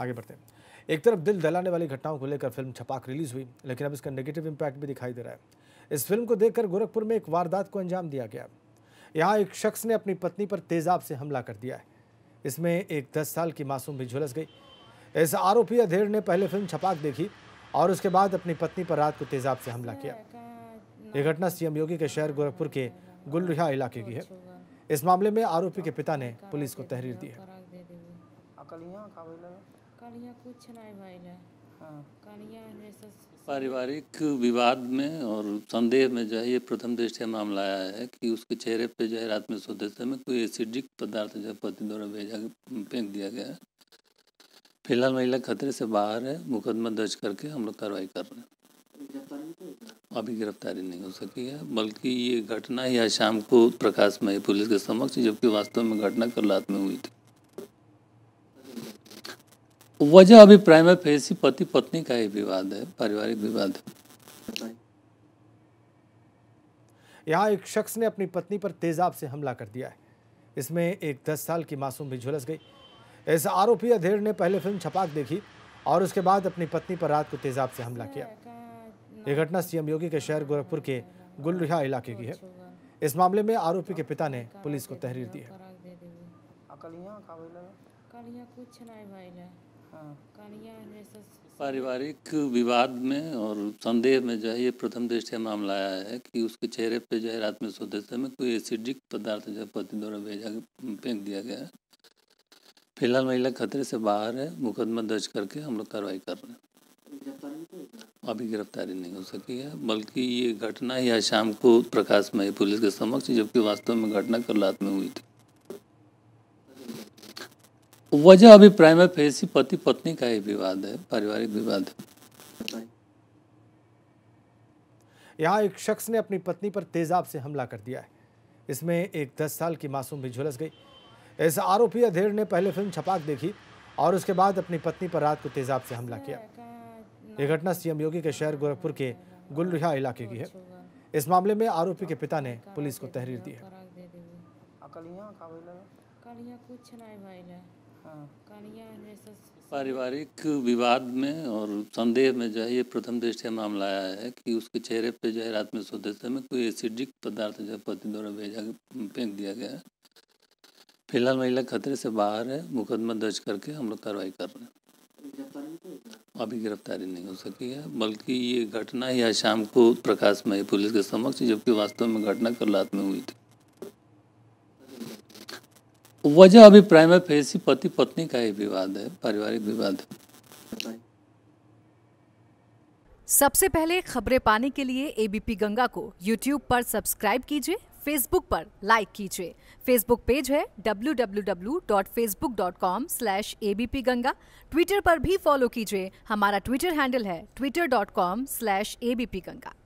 आगे बढ़ते हैं एक तरफ दिल दहलाने वाली घटनाओं को लेकर फिल्म छपाक रिलीज हुई लेकिन अब इसका नेगेटिव इम्पैक्ट भी दिखाई दे रहा है इस फिल्म को देखकर गोरखपुर में एक वारदात को अंजाम दिया गया यहाँ एक शख्स ने अपनी पत्नी पर तेजाब से हमला कर दिया है इसमें एक दस साल की मासूम भी झुलस गई इस आरोपी अधेड़ ने पहले फिल्म छपाक देखी और उसके बाद अपनी पत्नी पर रात को तेजाब से हमला किया ये घटना सीएम योगी के शहर गोरखपुर के गुलरिहा इलाके की है इस मामले में आरोपी के पिता ने पुलिस को तहरीर दी है कुछ नहीं हाँ। पारिवारिक विवाद में और संदेह में जो है ये प्रथम दृष्टि मामला आया है कि उसके चेहरे पे जो है रात में सोते समय कोई एसिडिक पदार्थ जो पति द्वारा भेजा फेंक दिया गया है फिलहाल महिला खतरे से बाहर है मुकदमा दर्ज करके हम लोग कार्रवाई कर रहे हैं अभी गिरफ्तारी नहीं हो सकी है बल्कि ये घटना आज शाम को प्रकाश में पुलिस के समक्ष जबकि वास्तव में घटना कल रात में हुई थी वजह अभी प्राइमरी ही पति पत्नी का ही विवाद है पारिवारिक विवाद है यहाँ एक शख्स ने अपनी पत्नी पर तेजाब से हमला कर दिया है इसमें एक दस साल की मासूम भी झुलस गई इस आरोपी अधेर ने पहले फिल्म छपाक देखी और उसके बाद अपनी पत्नी पर रात को तेजाब से हमला किया ये घटना सीएम योगी के शहर गोरखपुर के गुलरिहा इलाके की है इस मामले में आरोपी के पिता ने पुलिस को तहरीर दी है पारिवारिक विवाद में और संदेह में जो है ये प्रथम दृष्टि मामला आया है कि उसके चेहरे पे जो है रात में सोते समय कोई एसिडिक पदार्थ जो पति द्वारा भेजा फेंक दिया गया है फिलहाल महिला खतरे से बाहर है मुकदमा दर्ज करके हम लोग कार्रवाई कर रहे हैं अभी गिरफ्तारी नहीं हो सकी है बल्कि ये घटना ही आज शाम को प्रकाश में पुलिस के समक्ष जबकि वास्तव में घटना कल रात में हुई थी वजह अभी प्राइमर फेसी पति पत्नी का ही विवाद है पारिवारिक विवाद है यहाँ एक शख्स ने अपनी पत्नी पर तेजाब से हमला कर दिया है इसमें एक दस साल की मासूम भी झुलस गई इस आरोपी अधेड़ ने पहले फिल्म छपाक देखी और उसके बाद अपनी पत्नी पर रात को तेजाब से हमला किया ये घटना सीएम योगी के शहर गोरखपुर के गुलरिहा इलाके की है इस मामले में आरोपी के पिता ने पुलिस को तहरीर दी है पारिवारिक विवाद में और संदेह में जो है ये प्रथम दृष्टि मामला आया है कि उसके चेहरे पे जो है रात में सोते समय कोई एसिडिक पदार्थ जो है पति द्वारा भेजा फेंक दिया गया है फिलहाल महिला खतरे से बाहर है मुकदमा दर्ज करके हम लोग कार्रवाई कर रहे हैं अभी गिरफ्तारी नहीं हो सकी है बल्कि ये घटना ही आज शाम को प्रकाश में पुलिस के समक्ष जबकि वास्तव में घटना कल रात में हुई थी वजह अभी प्राइमरी फेसी पति पत्नी का ही विवाद है पारिवारिक विवाद है सबसे पहले खबरें पाने के लिए एबीपी गंगा को यूट्यूब पर सब्सक्राइब कीजिए फेसबुक पर लाइक कीजिए फेसबुक पेज है www.facebook.com/abpganga ट्विटर पर भी फॉलो कीजिए हमारा ट्विटर हैंडल है twitter.com/abpganga